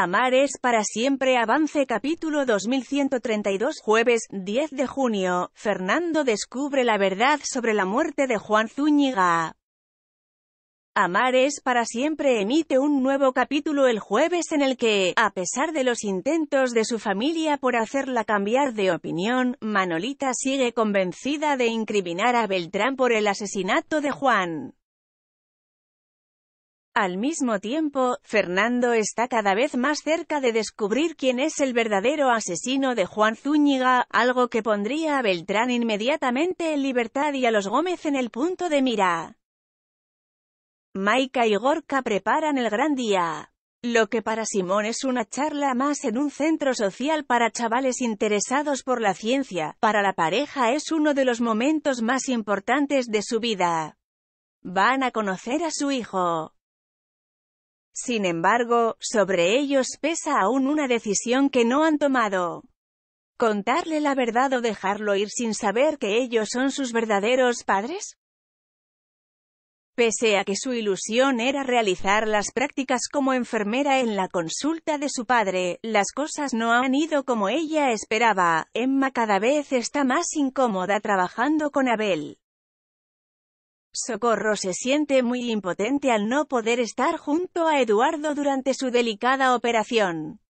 Amar es para siempre avance capítulo 2132 jueves 10 de junio, Fernando descubre la verdad sobre la muerte de Juan Zúñiga. Amar es para siempre emite un nuevo capítulo el jueves en el que, a pesar de los intentos de su familia por hacerla cambiar de opinión, Manolita sigue convencida de incriminar a Beltrán por el asesinato de Juan. Al mismo tiempo, Fernando está cada vez más cerca de descubrir quién es el verdadero asesino de Juan Zúñiga, algo que pondría a Beltrán inmediatamente en libertad y a los Gómez en el punto de mira. Maika y Gorka preparan el gran día. Lo que para Simón es una charla más en un centro social para chavales interesados por la ciencia, para la pareja es uno de los momentos más importantes de su vida. Van a conocer a su hijo. Sin embargo, sobre ellos pesa aún una decisión que no han tomado. ¿Contarle la verdad o dejarlo ir sin saber que ellos son sus verdaderos padres? Pese a que su ilusión era realizar las prácticas como enfermera en la consulta de su padre, las cosas no han ido como ella esperaba. Emma cada vez está más incómoda trabajando con Abel. Socorro se siente muy impotente al no poder estar junto a Eduardo durante su delicada operación.